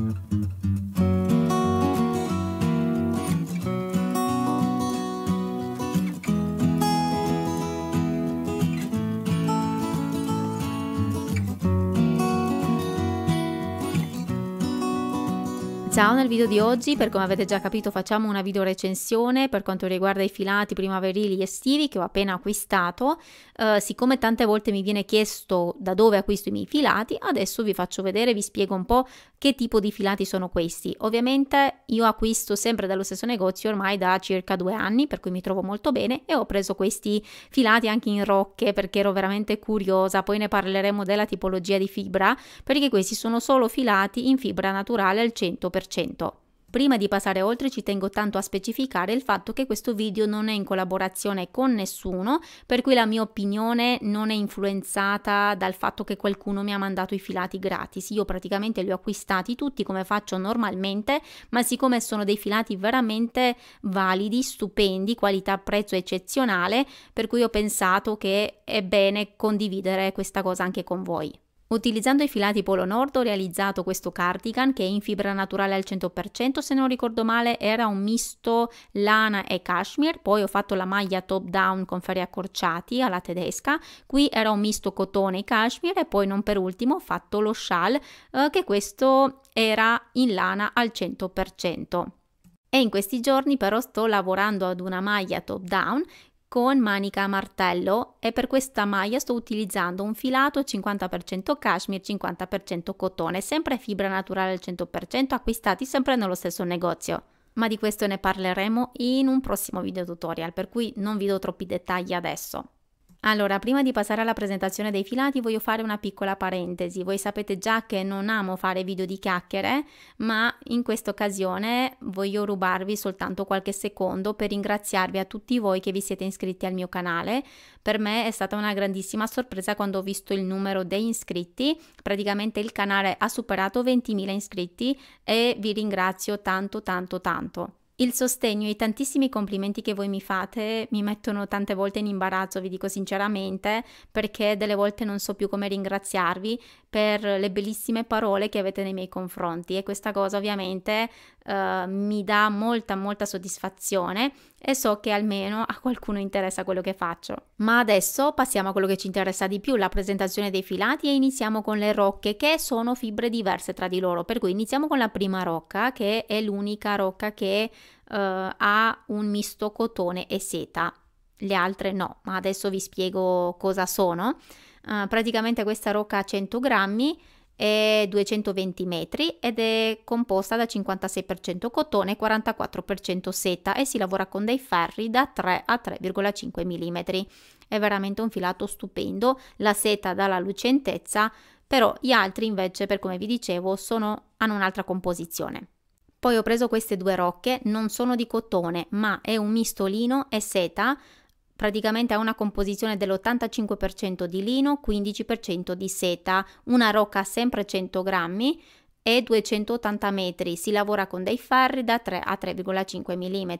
thank you Ciao, nel video di oggi, per come avete già capito, facciamo una video recensione per quanto riguarda i filati primaverili e estivi che ho appena acquistato. Eh, siccome tante volte mi viene chiesto da dove acquisto i miei filati, adesso vi faccio vedere, vi spiego un po' che tipo di filati sono questi. Ovviamente io acquisto sempre dallo stesso negozio ormai da circa due anni, per cui mi trovo molto bene e ho preso questi filati anche in rocche perché ero veramente curiosa. Poi ne parleremo della tipologia di fibra, perché questi sono solo filati in fibra naturale al 100%. Prima di passare oltre ci tengo tanto a specificare il fatto che questo video non è in collaborazione con nessuno, per cui la mia opinione non è influenzata dal fatto che qualcuno mi ha mandato i filati gratis. Io praticamente li ho acquistati tutti come faccio normalmente, ma siccome sono dei filati veramente validi, stupendi, qualità-prezzo eccezionale, per cui ho pensato che è bene condividere questa cosa anche con voi. Utilizzando i filati Polo Nord ho realizzato questo cardigan che è in fibra naturale al 100%, se non ricordo male era un misto lana e cashmere, poi ho fatto la maglia top down con ferri accorciati alla tedesca, qui era un misto cotone e cashmere e poi non per ultimo ho fatto lo shawl eh, che questo era in lana al 100%. E in questi giorni però sto lavorando ad una maglia top down con manica a martello e per questa maglia sto utilizzando un filato 50% cashmere, 50% cotone, sempre fibra naturale al 100%, acquistati sempre nello stesso negozio. Ma di questo ne parleremo in un prossimo video tutorial, per cui non vi do troppi dettagli adesso. Allora, prima di passare alla presentazione dei filati voglio fare una piccola parentesi. Voi sapete già che non amo fare video di chiacchiere, ma in questa occasione voglio rubarvi soltanto qualche secondo per ringraziarvi a tutti voi che vi siete iscritti al mio canale. Per me è stata una grandissima sorpresa quando ho visto il numero dei iscritti. Praticamente il canale ha superato 20.000 iscritti e vi ringrazio tanto tanto tanto il sostegno e i tantissimi complimenti che voi mi fate mi mettono tante volte in imbarazzo, vi dico sinceramente, perché delle volte non so più come ringraziarvi per le bellissime parole che avete nei miei confronti e questa cosa ovviamente eh, mi dà molta molta soddisfazione e so che almeno a qualcuno interessa quello che faccio. Ma adesso passiamo a quello che ci interessa di più, la presentazione dei filati e iniziamo con le rocche che sono fibre diverse tra di loro, per cui iniziamo con la prima rocca che è l'unica rocca che uh, ha un misto cotone e seta, le altre no, ma adesso vi spiego cosa sono. Uh, praticamente questa rocca ha 100 grammi e 220 metri ed è composta da 56% cotone e 44% seta e si lavora con dei ferri da 3 a 3,5 mm. È veramente un filato stupendo, la seta dà la lucentezza, però gli altri invece, per come vi dicevo, sono, hanno un'altra composizione. Poi ho preso queste due rocche, non sono di cotone, ma è un mistolino e seta praticamente ha una composizione dell'85% di lino, 15% di seta, una rocca sempre 100 grammi e 280 metri, si lavora con dei ferri da 3 a 3,5 mm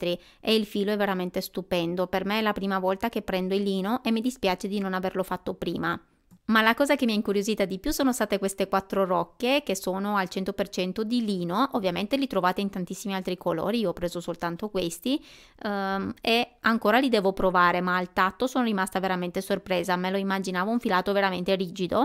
e il filo è veramente stupendo, per me è la prima volta che prendo il lino e mi dispiace di non averlo fatto prima ma la cosa che mi ha incuriosita di più sono state queste quattro rocche che sono al 100% di lino, ovviamente li trovate in tantissimi altri colori, io ho preso soltanto questi um, e ancora li devo provare, ma al tatto sono rimasta veramente sorpresa, me lo immaginavo un filato veramente rigido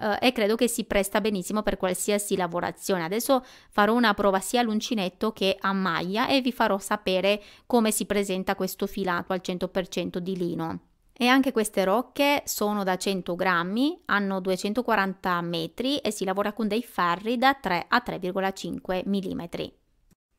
uh, e credo che si presta benissimo per qualsiasi lavorazione. Adesso farò una prova sia all'uncinetto che a maglia e vi farò sapere come si presenta questo filato al 100% di lino. E anche queste rocche sono da 100 grammi, hanno 240 metri e si lavora con dei ferri da 3 a 3,5 mm.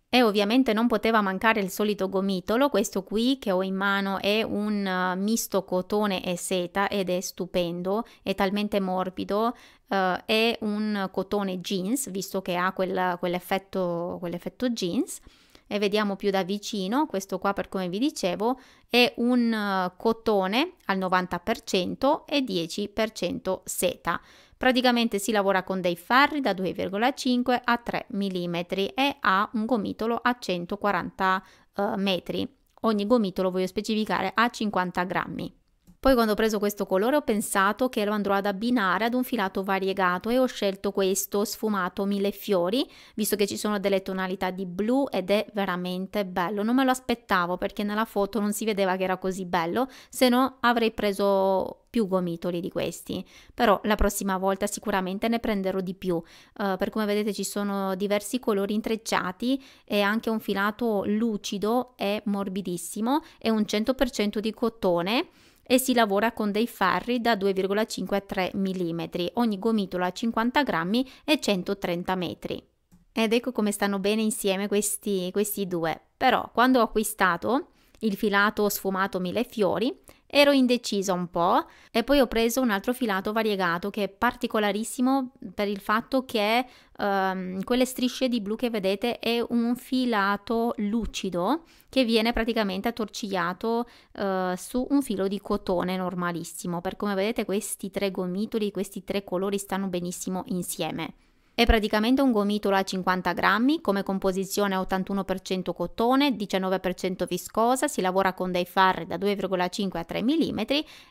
E ovviamente non poteva mancare il solito gomitolo, questo qui che ho in mano è un eh, misto cotone e seta ed è stupendo, è talmente morbido, eh, è un cotone jeans visto che ha quel, quell'effetto, quell'effetto jeans e vediamo più da vicino, questo qua per come vi dicevo è un eh, cotone al 90% e 10% seta. Praticamente si lavora con dei farri da 2,5 a 3 mm e ha un gomitolo a 140 eh, metri. Ogni gomitolo voglio specificare a 50 grammi. Poi quando ho preso questo colore ho pensato che lo andrò ad abbinare ad un filato variegato e ho scelto questo sfumato mille fiori, visto che ci sono delle tonalità di blu ed è veramente bello. Non me lo aspettavo perché nella foto non si vedeva che era così bello, se no avrei preso più gomitoli di questi, però la prossima volta sicuramente ne prenderò di più. Uh, per come vedete ci sono diversi colori intrecciati e anche un filato lucido e morbidissimo È un 100% di cotone e si lavora con dei farri da 2,5 a 3 mm, ogni gomitolo gomitola 50 grammi e 130 metri. Ed ecco come stanno bene insieme questi, questi due. Però quando ho acquistato il filato sfumato mille fiori Ero indecisa un po' e poi ho preso un altro filato variegato che è particolarissimo per il fatto che um, quelle strisce di blu che vedete è un filato lucido che viene praticamente attorcigliato uh, su un filo di cotone normalissimo. Per come vedete questi tre gomitoli, questi tre colori stanno benissimo insieme. È praticamente un gomitolo a 50 grammi, come composizione 81% cotone, 19% viscosa, si lavora con dei farri da 2,5 a 3 mm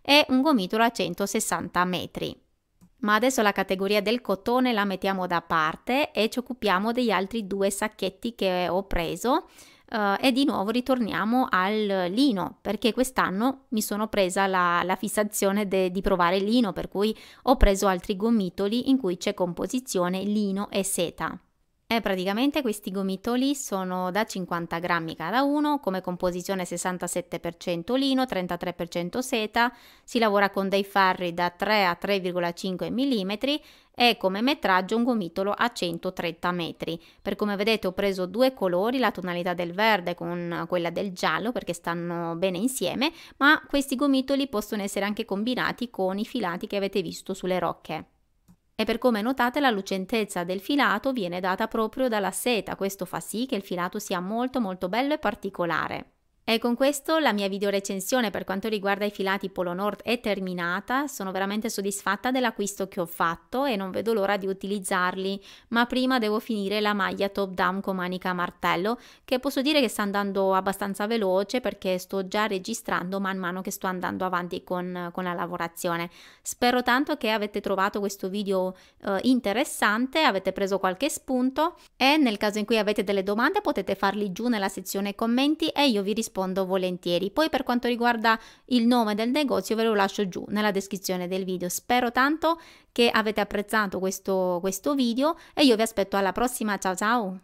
e un gomitolo a 160 metri. Ma adesso la categoria del cotone la mettiamo da parte e ci occupiamo degli altri due sacchetti che ho preso. Uh, e di nuovo ritorniamo al lino perché quest'anno mi sono presa la, la fissazione de, di provare lino per cui ho preso altri gomitoli in cui c'è composizione lino e seta e eh, praticamente questi gomitoli sono da 50 grammi cada uno, come composizione 67% lino, 33% seta, si lavora con dei farri da 3 a 3,5 mm e come metraggio un gomitolo a 130 metri. Per come vedete ho preso due colori, la tonalità del verde con quella del giallo perché stanno bene insieme, ma questi gomitoli possono essere anche combinati con i filati che avete visto sulle rocche. E per come notate la lucentezza del filato viene data proprio dalla seta, questo fa sì che il filato sia molto molto bello e particolare. E con questo la mia videorecensione per quanto riguarda i filati Polo Nord è terminata, sono veramente soddisfatta dell'acquisto che ho fatto e non vedo l'ora di utilizzarli, ma prima devo finire la maglia top down con manica martello che posso dire che sta andando abbastanza veloce perché sto già registrando man mano che sto andando avanti con, con la lavorazione. Spero tanto che avete trovato questo video eh, interessante, avete preso qualche spunto e nel caso in cui avete delle domande potete farli giù nella sezione commenti e io vi rispondo rispondo volentieri. Poi per quanto riguarda il nome del negozio ve lo lascio giù nella descrizione del video. Spero tanto che avete apprezzato questo, questo video e io vi aspetto alla prossima. Ciao ciao!